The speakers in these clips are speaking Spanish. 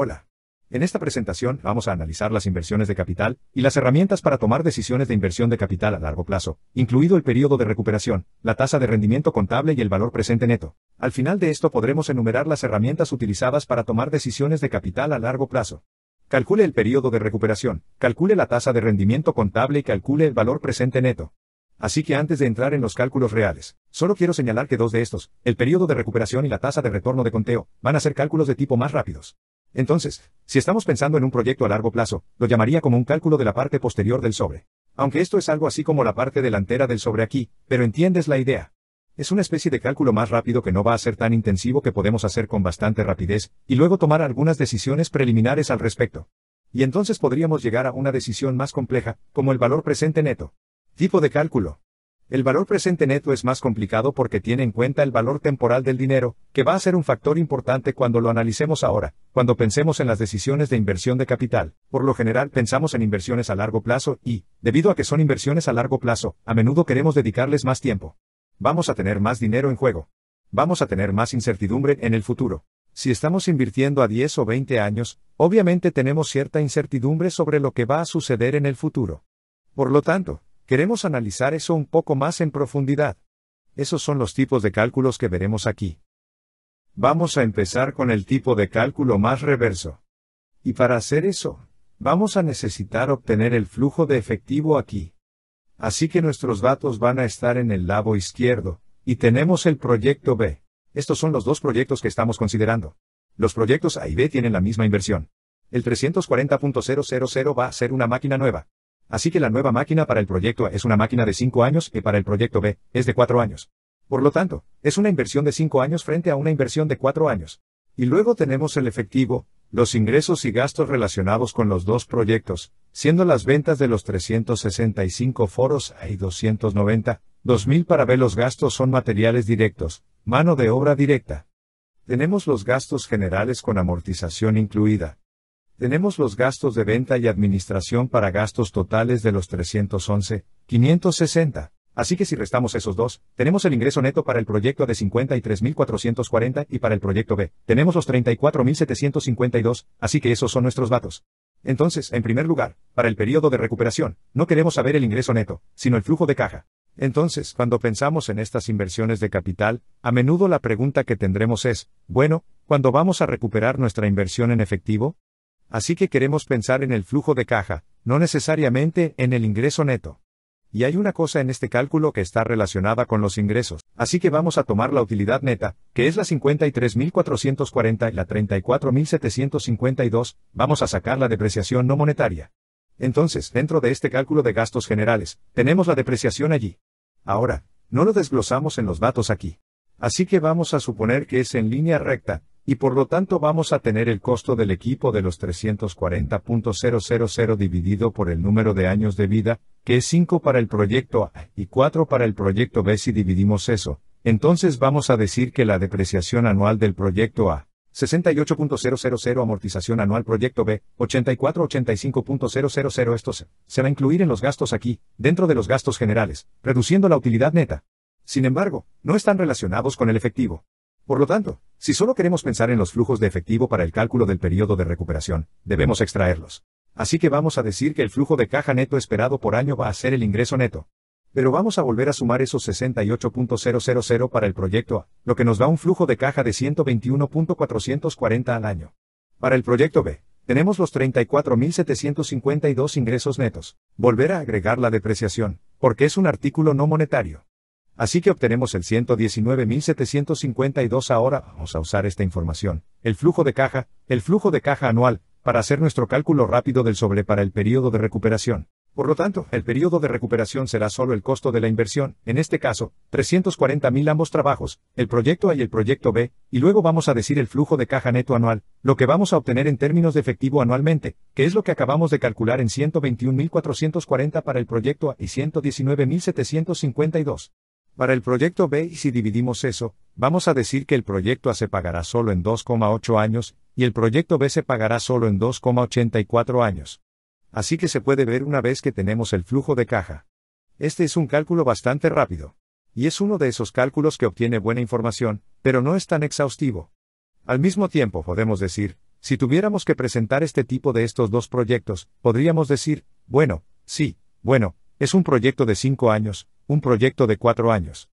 Hola. En esta presentación vamos a analizar las inversiones de capital y las herramientas para tomar decisiones de inversión de capital a largo plazo, incluido el periodo de recuperación, la tasa de rendimiento contable y el valor presente neto. Al final de esto podremos enumerar las herramientas utilizadas para tomar decisiones de capital a largo plazo. Calcule el periodo de recuperación, calcule la tasa de rendimiento contable y calcule el valor presente neto. Así que antes de entrar en los cálculos reales, solo quiero señalar que dos de estos, el periodo de recuperación y la tasa de retorno de conteo, van a ser cálculos de tipo más rápidos. Entonces, si estamos pensando en un proyecto a largo plazo, lo llamaría como un cálculo de la parte posterior del sobre. Aunque esto es algo así como la parte delantera del sobre aquí, pero entiendes la idea. Es una especie de cálculo más rápido que no va a ser tan intensivo que podemos hacer con bastante rapidez, y luego tomar algunas decisiones preliminares al respecto. Y entonces podríamos llegar a una decisión más compleja, como el valor presente neto. Tipo de cálculo. El valor presente neto es más complicado porque tiene en cuenta el valor temporal del dinero, que va a ser un factor importante cuando lo analicemos ahora, cuando pensemos en las decisiones de inversión de capital. Por lo general pensamos en inversiones a largo plazo y, debido a que son inversiones a largo plazo, a menudo queremos dedicarles más tiempo. Vamos a tener más dinero en juego. Vamos a tener más incertidumbre en el futuro. Si estamos invirtiendo a 10 o 20 años, obviamente tenemos cierta incertidumbre sobre lo que va a suceder en el futuro. Por lo tanto, Queremos analizar eso un poco más en profundidad. Esos son los tipos de cálculos que veremos aquí. Vamos a empezar con el tipo de cálculo más reverso. Y para hacer eso, vamos a necesitar obtener el flujo de efectivo aquí. Así que nuestros datos van a estar en el lado izquierdo, y tenemos el proyecto B. Estos son los dos proyectos que estamos considerando. Los proyectos A y B tienen la misma inversión. El 340.000 va a ser una máquina nueva. Así que la nueva máquina para el proyecto A es una máquina de 5 años y para el proyecto B, es de 4 años. Por lo tanto, es una inversión de 5 años frente a una inversión de 4 años. Y luego tenemos el efectivo, los ingresos y gastos relacionados con los dos proyectos, siendo las ventas de los 365 foros y 290, 2000 para B los gastos son materiales directos, mano de obra directa. Tenemos los gastos generales con amortización incluida, tenemos los gastos de venta y administración para gastos totales de los 311, Así que si restamos esos dos, tenemos el ingreso neto para el proyecto A de 53.440 y para el proyecto B, tenemos los 34.752, así que esos son nuestros datos. Entonces, en primer lugar, para el periodo de recuperación, no queremos saber el ingreso neto, sino el flujo de caja. Entonces, cuando pensamos en estas inversiones de capital, a menudo la pregunta que tendremos es, bueno, ¿cuándo vamos a recuperar nuestra inversión en efectivo? Así que queremos pensar en el flujo de caja, no necesariamente en el ingreso neto. Y hay una cosa en este cálculo que está relacionada con los ingresos, así que vamos a tomar la utilidad neta, que es la 53.440 y la 34.752, vamos a sacar la depreciación no monetaria. Entonces, dentro de este cálculo de gastos generales, tenemos la depreciación allí. Ahora, no lo desglosamos en los datos aquí. Así que vamos a suponer que es en línea recta, y por lo tanto vamos a tener el costo del equipo de los 340.000 dividido por el número de años de vida, que es 5 para el proyecto A y 4 para el proyecto B si dividimos eso, entonces vamos a decir que la depreciación anual del proyecto A, 68.000 amortización anual proyecto B, 8485.000 estos, se va a incluir en los gastos aquí, dentro de los gastos generales, reduciendo la utilidad neta. Sin embargo, no están relacionados con el efectivo. Por lo tanto, si solo queremos pensar en los flujos de efectivo para el cálculo del periodo de recuperación, debemos extraerlos. Así que vamos a decir que el flujo de caja neto esperado por año va a ser el ingreso neto. Pero vamos a volver a sumar esos 68.000 para el proyecto A, lo que nos da un flujo de caja de 121.440 al año. Para el proyecto B, tenemos los 34.752 ingresos netos. Volver a agregar la depreciación, porque es un artículo no monetario. Así que obtenemos el 119.752 ahora, vamos a usar esta información, el flujo de caja, el flujo de caja anual, para hacer nuestro cálculo rápido del sobre para el periodo de recuperación. Por lo tanto, el periodo de recuperación será solo el costo de la inversión, en este caso, 340.000 ambos trabajos, el proyecto A y el proyecto B, y luego vamos a decir el flujo de caja neto anual, lo que vamos a obtener en términos de efectivo anualmente, que es lo que acabamos de calcular en 121.440 para el proyecto A y 119.752. Para el proyecto B, y si dividimos eso, vamos a decir que el proyecto A se pagará solo en 2,8 años, y el proyecto B se pagará solo en 2,84 años. Así que se puede ver una vez que tenemos el flujo de caja. Este es un cálculo bastante rápido. Y es uno de esos cálculos que obtiene buena información, pero no es tan exhaustivo. Al mismo tiempo podemos decir, si tuviéramos que presentar este tipo de estos dos proyectos, podríamos decir, bueno, sí, bueno, es un proyecto de 5 años, un proyecto de cuatro años.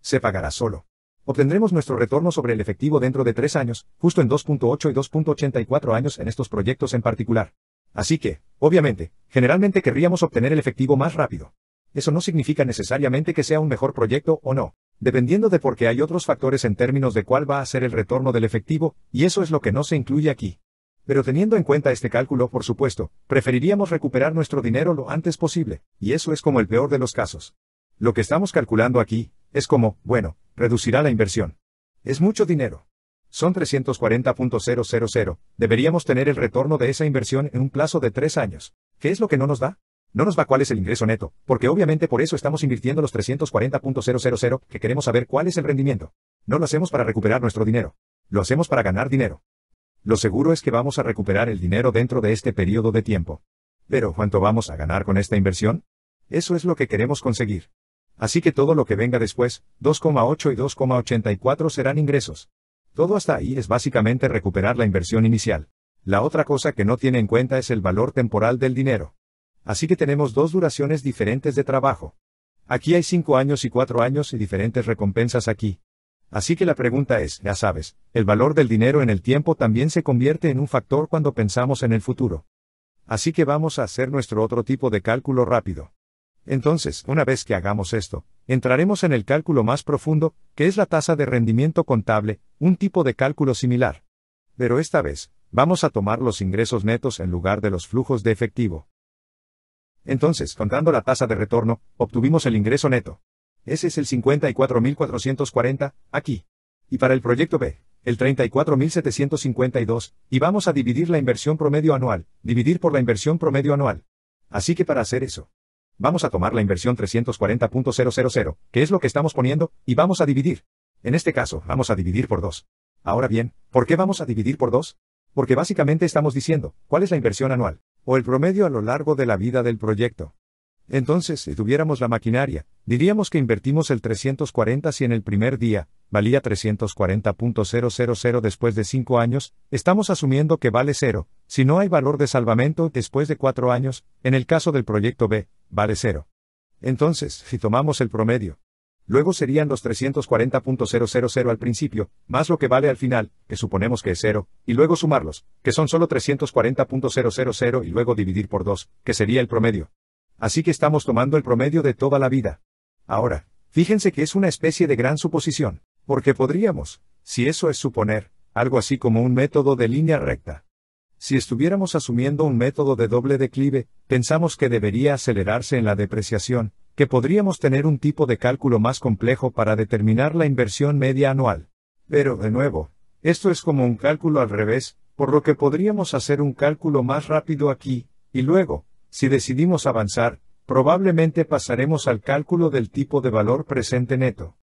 Se pagará solo. Obtendremos nuestro retorno sobre el efectivo dentro de tres años, justo en 2.8 y 2.84 años en estos proyectos en particular. Así que, obviamente, generalmente querríamos obtener el efectivo más rápido. Eso no significa necesariamente que sea un mejor proyecto o no, dependiendo de por qué hay otros factores en términos de cuál va a ser el retorno del efectivo, y eso es lo que no se incluye aquí. Pero teniendo en cuenta este cálculo, por supuesto, preferiríamos recuperar nuestro dinero lo antes posible, y eso es como el peor de los casos. Lo que estamos calculando aquí, es como, bueno, reducirá la inversión. Es mucho dinero. Son 340.000, deberíamos tener el retorno de esa inversión en un plazo de tres años. ¿Qué es lo que no nos da? No nos va cuál es el ingreso neto, porque obviamente por eso estamos invirtiendo los 340.000, que queremos saber cuál es el rendimiento. No lo hacemos para recuperar nuestro dinero. Lo hacemos para ganar dinero. Lo seguro es que vamos a recuperar el dinero dentro de este periodo de tiempo. Pero ¿cuánto vamos a ganar con esta inversión? Eso es lo que queremos conseguir. Así que todo lo que venga después, 2,8 y 2,84 serán ingresos. Todo hasta ahí es básicamente recuperar la inversión inicial. La otra cosa que no tiene en cuenta es el valor temporal del dinero. Así que tenemos dos duraciones diferentes de trabajo. Aquí hay 5 años y 4 años y diferentes recompensas aquí. Así que la pregunta es, ya sabes, el valor del dinero en el tiempo también se convierte en un factor cuando pensamos en el futuro. Así que vamos a hacer nuestro otro tipo de cálculo rápido. Entonces, una vez que hagamos esto, entraremos en el cálculo más profundo, que es la tasa de rendimiento contable, un tipo de cálculo similar. Pero esta vez, vamos a tomar los ingresos netos en lugar de los flujos de efectivo. Entonces, contando la tasa de retorno, obtuvimos el ingreso neto. Ese es el 54.440, aquí. Y para el proyecto B, el 34.752, y vamos a dividir la inversión promedio anual, dividir por la inversión promedio anual. Así que para hacer eso, Vamos a tomar la inversión 340.000, que es lo que estamos poniendo, y vamos a dividir. En este caso, vamos a dividir por 2. Ahora bien, ¿por qué vamos a dividir por 2? Porque básicamente estamos diciendo, ¿cuál es la inversión anual? O el promedio a lo largo de la vida del proyecto. Entonces, si tuviéramos la maquinaria, diríamos que invertimos el 340 si en el primer día, valía 340.000 después de 5 años, estamos asumiendo que vale 0, si no hay valor de salvamento después de 4 años, en el caso del proyecto B, vale cero. Entonces, si tomamos el promedio, luego serían los 340.000 al principio, más lo que vale al final, que suponemos que es cero, y luego sumarlos, que son solo 340.000 y luego dividir por 2, que sería el promedio. Así que estamos tomando el promedio de toda la vida. Ahora, fíjense que es una especie de gran suposición, porque podríamos, si eso es suponer, algo así como un método de línea recta. Si estuviéramos asumiendo un método de doble declive, pensamos que debería acelerarse en la depreciación, que podríamos tener un tipo de cálculo más complejo para determinar la inversión media anual. Pero, de nuevo, esto es como un cálculo al revés, por lo que podríamos hacer un cálculo más rápido aquí, y luego, si decidimos avanzar, probablemente pasaremos al cálculo del tipo de valor presente neto.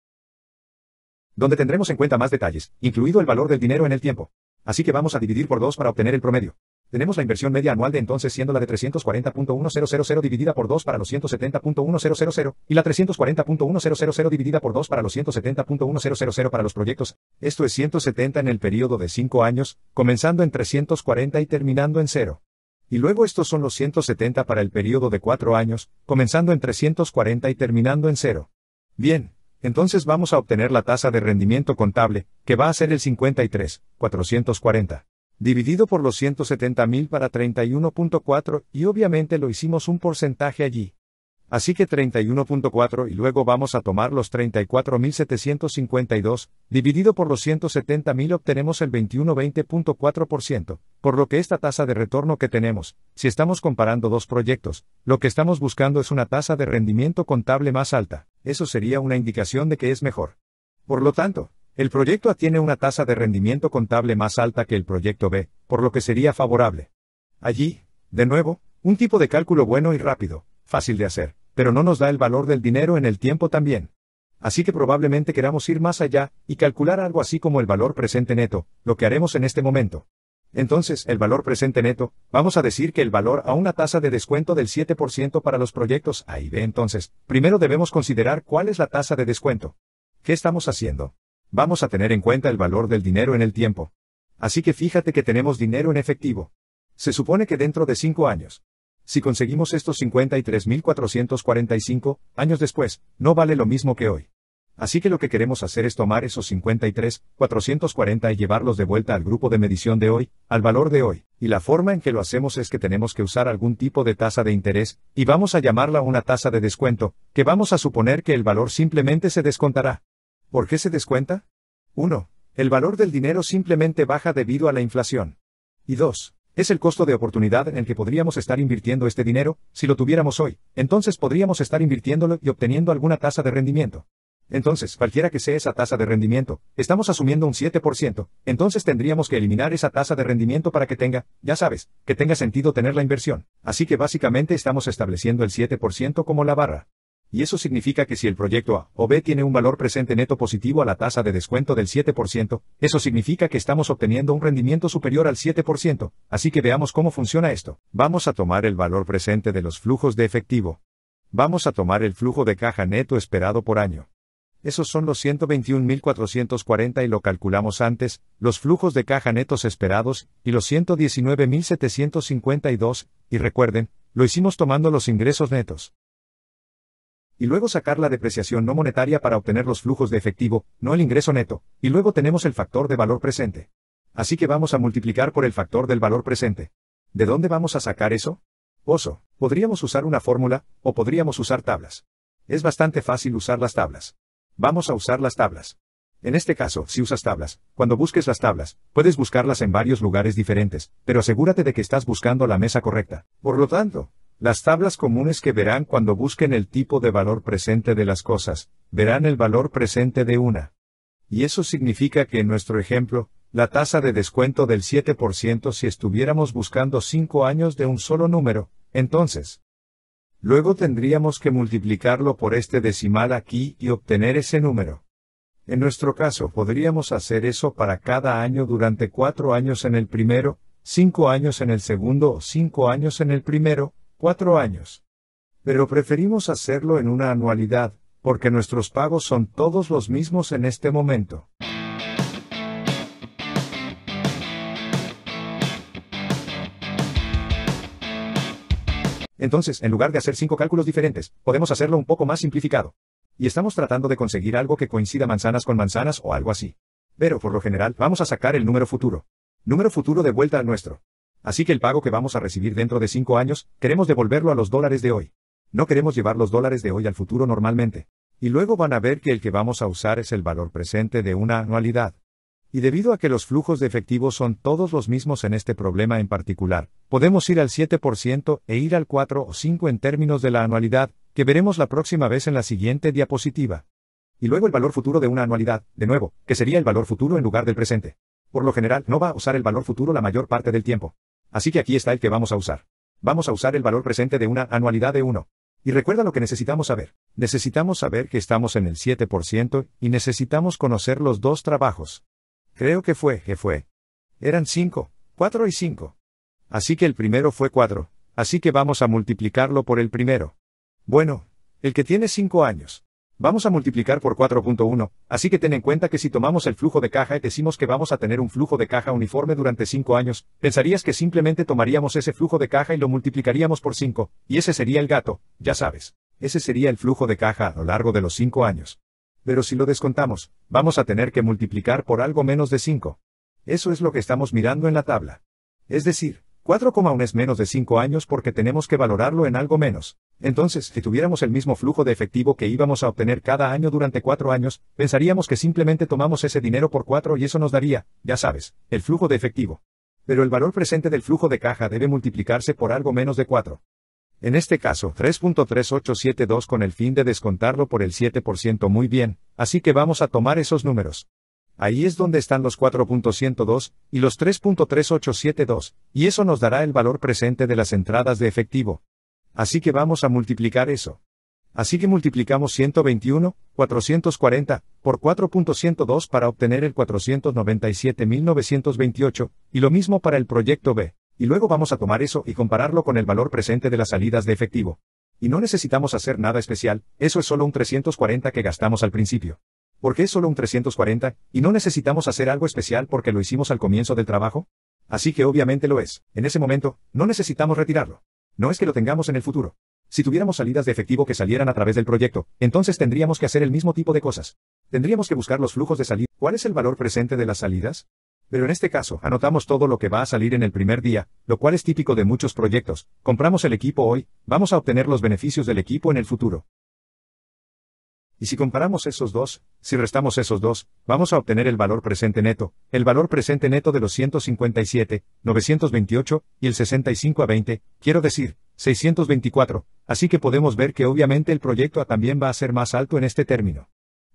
Donde tendremos en cuenta más detalles, incluido el valor del dinero en el tiempo. Así que vamos a dividir por 2 para obtener el promedio. Tenemos la inversión media anual de entonces siendo la de 340.1000 dividida por 2 para los 170.1000 y la 340.1000 dividida por 2 para los 170.1000 para los proyectos. Esto es 170 en el periodo de 5 años, comenzando en 340 y terminando en 0. Y luego estos son los 170 para el periodo de 4 años, comenzando en 340 y terminando en 0. Bien entonces vamos a obtener la tasa de rendimiento contable, que va a ser el 53.440 dividido por los 170.000 para 31.4 y obviamente lo hicimos un porcentaje allí. Así que 31.4 y luego vamos a tomar los 34.752, dividido por los 170.000 obtenemos el 21.20.4%, por lo que esta tasa de retorno que tenemos, si estamos comparando dos proyectos, lo que estamos buscando es una tasa de rendimiento contable más alta, eso sería una indicación de que es mejor. Por lo tanto, el proyecto A tiene una tasa de rendimiento contable más alta que el proyecto B, por lo que sería favorable. Allí, de nuevo, un tipo de cálculo bueno y rápido, Fácil de hacer, pero no nos da el valor del dinero en el tiempo también. Así que probablemente queramos ir más allá, y calcular algo así como el valor presente neto, lo que haremos en este momento. Entonces, el valor presente neto, vamos a decir que el valor a una tasa de descuento del 7% para los proyectos A y B entonces, primero debemos considerar cuál es la tasa de descuento. ¿Qué estamos haciendo? Vamos a tener en cuenta el valor del dinero en el tiempo. Así que fíjate que tenemos dinero en efectivo. Se supone que dentro de 5 años, si conseguimos estos 53.445, años después, no vale lo mismo que hoy. Así que lo que queremos hacer es tomar esos 53.440 y llevarlos de vuelta al grupo de medición de hoy, al valor de hoy. Y la forma en que lo hacemos es que tenemos que usar algún tipo de tasa de interés, y vamos a llamarla una tasa de descuento, que vamos a suponer que el valor simplemente se descontará. ¿Por qué se descuenta? 1. El valor del dinero simplemente baja debido a la inflación. Y 2. Es el costo de oportunidad en el que podríamos estar invirtiendo este dinero, si lo tuviéramos hoy, entonces podríamos estar invirtiéndolo y obteniendo alguna tasa de rendimiento. Entonces, cualquiera que sea esa tasa de rendimiento, estamos asumiendo un 7%, entonces tendríamos que eliminar esa tasa de rendimiento para que tenga, ya sabes, que tenga sentido tener la inversión. Así que básicamente estamos estableciendo el 7% como la barra y eso significa que si el proyecto A o B tiene un valor presente neto positivo a la tasa de descuento del 7%, eso significa que estamos obteniendo un rendimiento superior al 7%, así que veamos cómo funciona esto. Vamos a tomar el valor presente de los flujos de efectivo. Vamos a tomar el flujo de caja neto esperado por año. Esos son los 121.440 y lo calculamos antes, los flujos de caja netos esperados, y los 119.752, y recuerden, lo hicimos tomando los ingresos netos y luego sacar la depreciación no monetaria para obtener los flujos de efectivo, no el ingreso neto, y luego tenemos el factor de valor presente. Así que vamos a multiplicar por el factor del valor presente. ¿De dónde vamos a sacar eso? Oso, podríamos usar una fórmula, o podríamos usar tablas. Es bastante fácil usar las tablas. Vamos a usar las tablas. En este caso, si usas tablas, cuando busques las tablas, puedes buscarlas en varios lugares diferentes, pero asegúrate de que estás buscando la mesa correcta. Por lo tanto, las tablas comunes que verán cuando busquen el tipo de valor presente de las cosas, verán el valor presente de una. Y eso significa que en nuestro ejemplo, la tasa de descuento del 7% si estuviéramos buscando 5 años de un solo número, entonces. Luego tendríamos que multiplicarlo por este decimal aquí y obtener ese número. En nuestro caso podríamos hacer eso para cada año durante 4 años en el primero, 5 años en el segundo o 5 años en el primero, cuatro años. Pero preferimos hacerlo en una anualidad, porque nuestros pagos son todos los mismos en este momento. Entonces, en lugar de hacer cinco cálculos diferentes, podemos hacerlo un poco más simplificado. Y estamos tratando de conseguir algo que coincida manzanas con manzanas o algo así. Pero por lo general, vamos a sacar el número futuro. Número futuro de vuelta al nuestro. Así que el pago que vamos a recibir dentro de 5 años, queremos devolverlo a los dólares de hoy. No queremos llevar los dólares de hoy al futuro normalmente. Y luego van a ver que el que vamos a usar es el valor presente de una anualidad. Y debido a que los flujos de efectivo son todos los mismos en este problema en particular, podemos ir al 7% e ir al 4 o 5 en términos de la anualidad, que veremos la próxima vez en la siguiente diapositiva. Y luego el valor futuro de una anualidad, de nuevo, que sería el valor futuro en lugar del presente. Por lo general, no va a usar el valor futuro la mayor parte del tiempo. Así que aquí está el que vamos a usar. Vamos a usar el valor presente de una anualidad de 1. Y recuerda lo que necesitamos saber. Necesitamos saber que estamos en el 7% y necesitamos conocer los dos trabajos. Creo que fue, que fue. Eran 5, 4 y 5. Así que el primero fue 4, así que vamos a multiplicarlo por el primero. Bueno, el que tiene 5 años. Vamos a multiplicar por 4.1, así que ten en cuenta que si tomamos el flujo de caja y decimos que vamos a tener un flujo de caja uniforme durante 5 años, pensarías que simplemente tomaríamos ese flujo de caja y lo multiplicaríamos por 5, y ese sería el gato, ya sabes. Ese sería el flujo de caja a lo largo de los 5 años. Pero si lo descontamos, vamos a tener que multiplicar por algo menos de 5. Eso es lo que estamos mirando en la tabla. Es decir, 4,1 es menos de 5 años porque tenemos que valorarlo en algo menos. Entonces, si tuviéramos el mismo flujo de efectivo que íbamos a obtener cada año durante 4 años, pensaríamos que simplemente tomamos ese dinero por 4 y eso nos daría, ya sabes, el flujo de efectivo. Pero el valor presente del flujo de caja debe multiplicarse por algo menos de 4. En este caso, 3.3872 con el fin de descontarlo por el 7% muy bien, así que vamos a tomar esos números. Ahí es donde están los 4.102 y los 3.3872, y eso nos dará el valor presente de las entradas de efectivo. Así que vamos a multiplicar eso. Así que multiplicamos 121, 440, por 4.102 para obtener el 497.928, y lo mismo para el proyecto B. Y luego vamos a tomar eso y compararlo con el valor presente de las salidas de efectivo. Y no necesitamos hacer nada especial, eso es solo un 340 que gastamos al principio. Porque es solo un 340, y no necesitamos hacer algo especial porque lo hicimos al comienzo del trabajo? Así que obviamente lo es. En ese momento, no necesitamos retirarlo. No es que lo tengamos en el futuro. Si tuviéramos salidas de efectivo que salieran a través del proyecto, entonces tendríamos que hacer el mismo tipo de cosas. Tendríamos que buscar los flujos de salida. ¿Cuál es el valor presente de las salidas? Pero en este caso, anotamos todo lo que va a salir en el primer día, lo cual es típico de muchos proyectos. Compramos el equipo hoy, vamos a obtener los beneficios del equipo en el futuro. Y si comparamos esos dos, si restamos esos dos, vamos a obtener el valor presente neto, el valor presente neto de los 157, 928, y el 65 a 20, quiero decir, 624, así que podemos ver que obviamente el proyecto A también va a ser más alto en este término.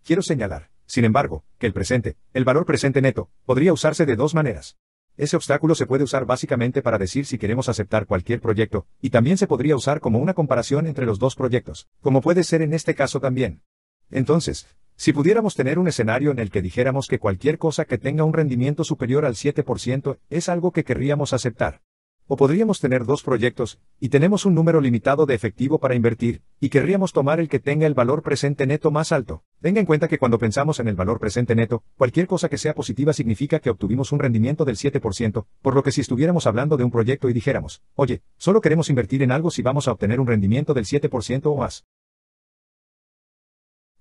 Quiero señalar, sin embargo, que el presente, el valor presente neto, podría usarse de dos maneras. Ese obstáculo se puede usar básicamente para decir si queremos aceptar cualquier proyecto, y también se podría usar como una comparación entre los dos proyectos, como puede ser en este caso también. Entonces, si pudiéramos tener un escenario en el que dijéramos que cualquier cosa que tenga un rendimiento superior al 7% es algo que querríamos aceptar. O podríamos tener dos proyectos, y tenemos un número limitado de efectivo para invertir, y querríamos tomar el que tenga el valor presente neto más alto. Tenga en cuenta que cuando pensamos en el valor presente neto, cualquier cosa que sea positiva significa que obtuvimos un rendimiento del 7%, por lo que si estuviéramos hablando de un proyecto y dijéramos, oye, solo queremos invertir en algo si vamos a obtener un rendimiento del 7% o más.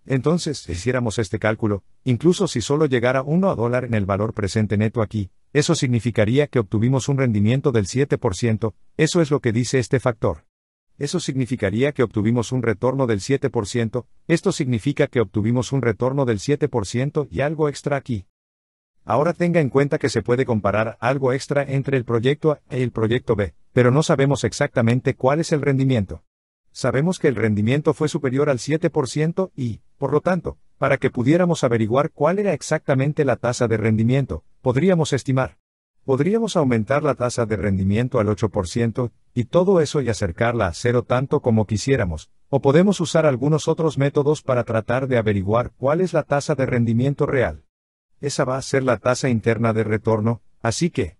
Entonces, hiciéramos este cálculo, incluso si solo llegara 1 a dólar en el valor presente neto aquí, eso significaría que obtuvimos un rendimiento del 7%, eso es lo que dice este factor. Eso significaría que obtuvimos un retorno del 7%, esto significa que obtuvimos un retorno del 7% y algo extra aquí. Ahora tenga en cuenta que se puede comparar algo extra entre el proyecto A y el proyecto B, pero no sabemos exactamente cuál es el rendimiento sabemos que el rendimiento fue superior al 7% y, por lo tanto, para que pudiéramos averiguar cuál era exactamente la tasa de rendimiento, podríamos estimar. Podríamos aumentar la tasa de rendimiento al 8% y todo eso y acercarla a cero tanto como quisiéramos, o podemos usar algunos otros métodos para tratar de averiguar cuál es la tasa de rendimiento real. Esa va a ser la tasa interna de retorno, así que,